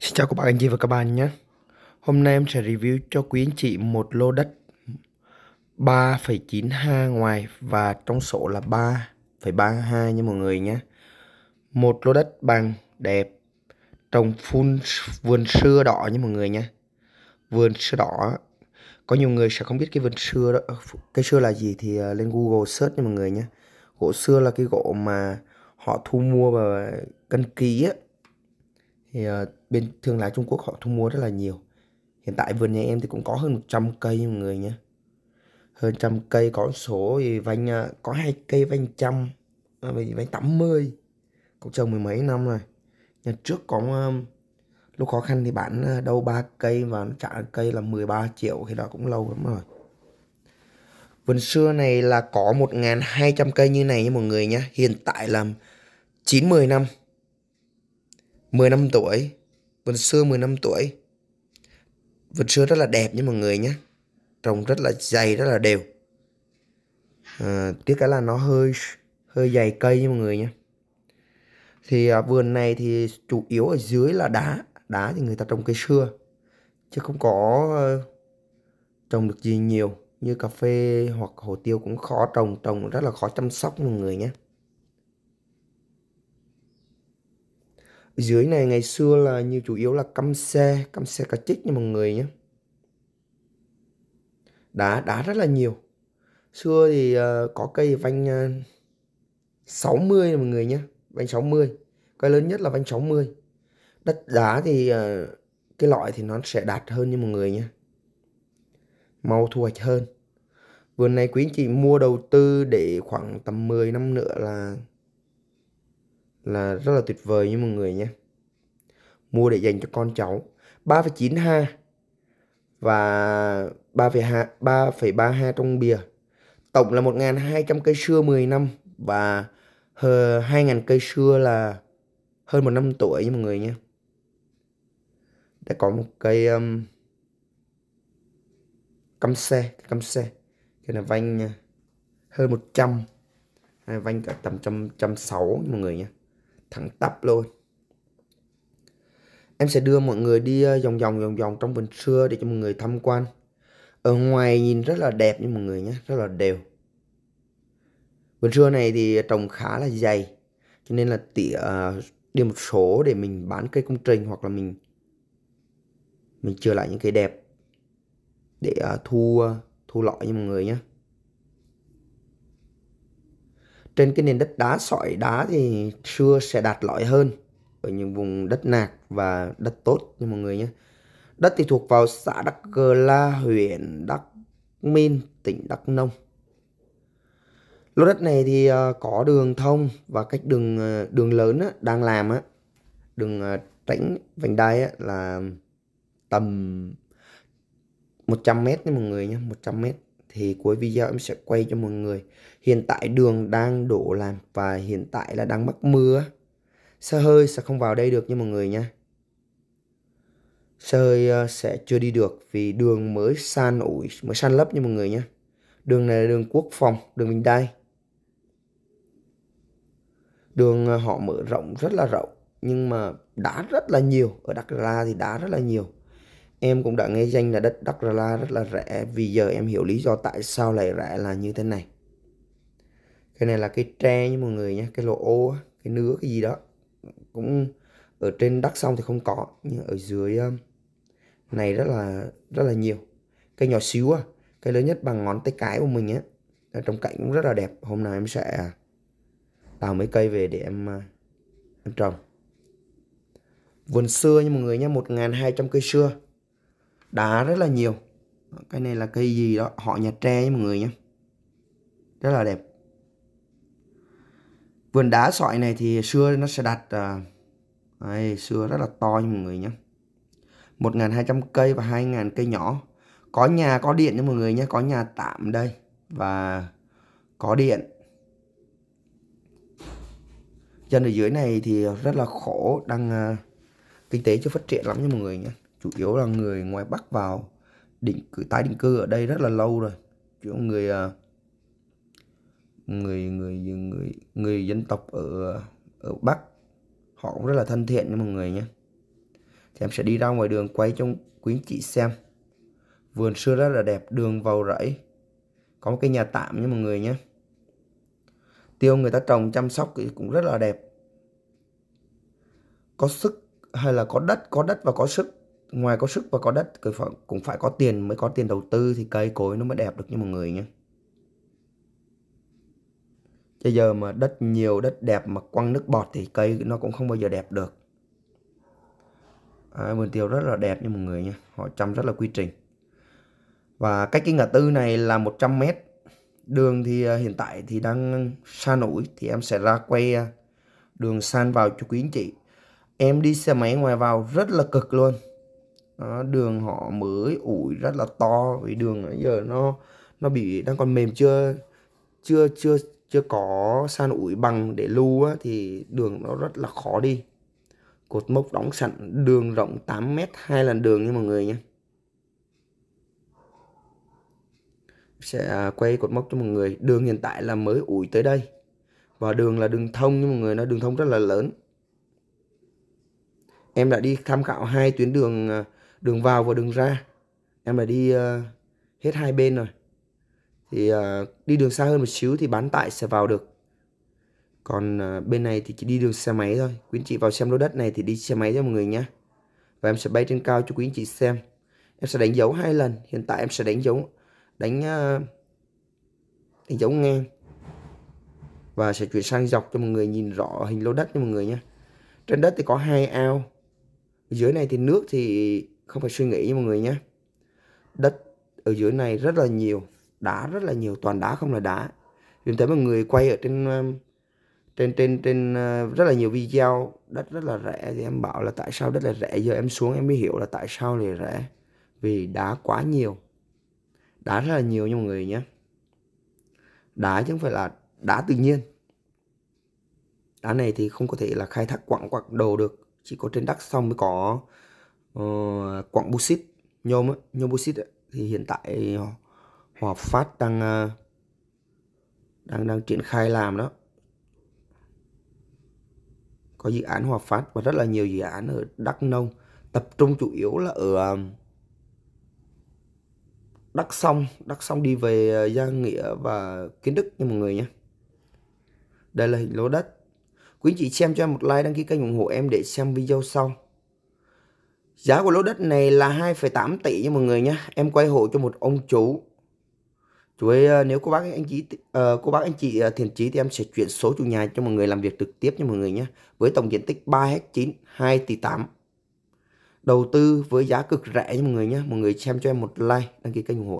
Xin chào các bạn anh chị và các bạn nhé Hôm nay em sẽ review cho quý anh chị một lô đất 3,9 ha ngoài và trong sổ là 3,3 ha nha mọi người nhé Một lô đất bằng đẹp trồng full vườn sưa đỏ nha mọi người nhé Vườn sưa đỏ Có nhiều người sẽ không biết cái vườn sưa đó Cái sưa là gì thì à, lên Google search nha mọi người nhé Gỗ sưa là cái gỗ mà họ thu mua và cân ký á thì ờ, bên thương lái Trung Quốc họ thu mua rất là nhiều hiện tại vườn nhà em thì cũng có hơn 100 cây mọi người nhé hơn trăm cây có số thì vanh ờ, có hai cây vanh trăm à, vậy vanh tám mươi cũng trồng mười mấy năm rồi nhà trước có ờ, lúc khó khăn thì bán đâu ba cây và trả cây là 13 triệu thì đó cũng lâu lắm rồi vườn xưa này là có 1.200 cây như này nha mọi người nhé hiện tại là 90 năm năm tuổi vườn xưa năm tuổi vườn xưa rất là đẹp nha mọi người nhé trồng rất là dày rất là đều à, tiếc cái là nó hơi hơi dày cây nha mọi người nhé thì à, vườn này thì chủ yếu ở dưới là đá đá thì người ta trồng cây xưa chứ không có ờ, trồng được gì nhiều như cà phê hoặc hồ tiêu cũng khó trồng trồng rất là khó chăm sóc mọi người nhé dưới này ngày xưa là như chủ yếu là căm xe căm xe cá chích nha mọi người nhé đá đá rất là nhiều xưa thì uh, có cây vanh ờ, uh, 60 mọi người nhé vanh 60 cây lớn nhất là vanh 60 đất đá thì uh, cái loại thì nó sẽ đạt hơn nha mọi người nhé mau thu hoạch hơn vườn này quý anh chị mua đầu tư để khoảng tầm 10 năm nữa là là rất là tuyệt vời như mọi người nhé mua để dành cho con cháu 3,9 ha và 3,3 ha trong bìa tổng là 1.200 cây xưa 10 năm và 2.000 cây xưa là hơn một năm tuổi nha mọi người nhé đã có một cây um, căm xe căm xe cái này vanh à, hơn 100 trăm à, vanh cả tầm trăm trăm sáu mọi người nhé thẳng tắp luôn em sẽ đưa mọi người đi ờ, vòng vòng vòng vòng trong vườn xưa để cho mọi người tham quan ở ngoài nhìn rất là đẹp như mọi người nhé rất là đều vườn xưa này thì trồng khá là dày cho nên là tỉa ờ, đi một số để mình bán cây công trình hoặc là mình mình chừa lại những cây đẹp để ờ, thu thu lọ như mọi người nhé Trên cái nền đất đá sỏi đá thì xưa sẽ đạt lõi hơn ở những vùng đất nạc và đất tốt như mọi người nhé. Đất thì thuộc vào xã Đắc Cờ La, huyện Đắc Minh, tỉnh Đắk Nông. Lô đất này thì ờ, có đường thông và cách đường ờ, đường lớn đang làm á, đường ờ, tránh, vành đai á, là tầm 100 mét nha mọi người nhé, 100 mét thì cuối video em sẽ quay cho mọi người hiện tại đường đang đổ làm và hiện tại là đang mắc mưa xe hơi sẽ không vào đây được nha mọi người nha xe hơi ờ, sẽ chưa đi được vì đường mới san ủi mới san lấp nha mọi người nha đường này là đường quốc phòng đường bình đai đường ờ, họ mở rộng rất là rộng nhưng mà đá rất là nhiều ở Đắk La thì đá rất là nhiều Em cũng đã nghe danh là đất la rất là rẻ vì giờ em hiểu lý do tại sao lại rẻ là như thế này. Cái này là cái tre nha mọi người nha, cái lỗ ô, cái nứa cái gì đó. Cũng ở trên đất xong thì không có nhưng ở dưới này rất là rất là nhiều. Cây nhỏ xíu à, cây lớn nhất bằng ngón tay cái của mình á. Trong cảnh cũng rất là đẹp. Hôm nào em sẽ đào mấy cây về để em em trồng vườn xưa nha mọi người nhé 1.200 cây xưa đá rất là nhiều cái này là cây gì đó họ nhà tre nha mọi người nhé rất là đẹp vườn đá sỏi này thì xưa nó sẽ đặt à, đây, xưa rất là to nha mọi người nhé 1.200 cây và 2.000 cây nhỏ có nhà có điện nha mọi người nhé có nhà tạm đây và có điện chân ở dưới này thì rất là khổ đang uh, kinh tế chưa phát triển lắm nha mọi người nhé chủ yếu là người ngoài Bắc vào định cư tái định cư ở đây rất là lâu rồi chỗ người à, người người người người dân tộc ở ở Bắc họ cũng rất là thân thiện với mọi người nhé thì em sẽ đi ra ngoài đường quay cho quý anh chị xem vườn xưa rất là đẹp đường vào rẫy có một cái nhà tạm nha mọi người nhé tiêu người ta trồng chăm sóc thì cũng rất là đẹp có sức hay là có đất có đất và có sức ngoài có sức và có đất cũng phải có tiền mới có tiền đầu tư thì cây cối nó mới đẹp được như mọi người nhé Bây giờ mà đất nhiều đất đẹp mà quăng nước bọt thì cây nó cũng không bao giờ đẹp được à, Vườn tiêu rất là đẹp như mọi người nhé, Họ chăm rất là quy trình Và cách cái ngã tư này là 100 mét Đường thì à, hiện tại thì đang xa nổi Thì em sẽ ra quay à, đường san vào cho quý anh chị Em đi xe máy ngoài vào rất là cực luôn đường họ mới ủi rất là to vì đường nãy giờ nó nó bị đang còn mềm chưa chưa chưa chưa có san ủi bằng để lưu á, thì đường nó rất là khó đi cột mốc đóng sẵn đường rộng 8 mét hai lần đường nha mọi người nhé sẽ à, quay cột mốc cho mọi người đường hiện tại là mới ủi tới đây và đường là đường thông nhưng mọi người nó đường thông rất là lớn em đã đi tham khảo hai tuyến đường à, đường vào và đường ra em đã đi ờ, hết hai bên rồi thì ờ, đi đường xa hơn một xíu thì bán tại sẽ vào được còn ờ, bên này thì chỉ đi đường xe máy thôi quý anh chị vào xem lô đất này thì đi xe máy cho mọi người nhé và em sẽ bay trên cao cho quý anh chị xem em sẽ đánh dấu hai lần hiện tại em sẽ đánh dấu đánh đánh dấu ngang và sẽ chuyển sang dọc cho mọi người nhìn rõ hình lô đất cho mọi người nhé trên đất thì có hai ao dưới này thì nước thì không phải suy nghĩ nha mọi người nhé đất ở dưới này rất là nhiều đá rất là nhiều toàn đá không là đá vì thế mọi người quay ở trên um, trên trên trên uh, rất là nhiều video đất rất là rẻ thì em bảo là tại sao đất là rẻ giờ em xuống em mới hiểu là tại sao lại rẻ vì đá quá nhiều đá rất là nhiều nha mọi người nhé đá chứ không phải là đá tự nhiên đá này thì không có thể là khai thác quặng quặng đồ được chỉ có trên đất xong mới có uh, quặng bauxit nhôm á, nhôm bauxit á, thì hiện tại Hòa Phát đang ờ, đang đang triển khai làm đó. Có dự án Hòa Phát và rất là nhiều dự án ở Đắk Nông, tập trung chủ yếu là ở ờ, Đắk Sông, Đắk Sông đi về Gia Nghĩa và Kiến Đức nha mọi người nhé. Đây là hình lô đất. Quý anh chị xem cho em một like đăng ký kênh ủng hộ em để xem video sau. Giá của lô đất này là 2,8 tỷ nha mọi người nhé. Em quay hộ cho một ông chú. Chú ấy ờ, nếu ờ, cô bác anh chị uh, cô bác anh chị uh, thiện chí thì em sẽ chuyển số chủ nhà cho mọi người làm việc trực tiếp nha mọi người nhé. Với tổng diện tích 3 hectare 9 2 tỷ 8. Đầu tư với giá cực rẻ nha mọi người nhé. Mọi người xem cho em một like, đăng ký kênh ủng hộ.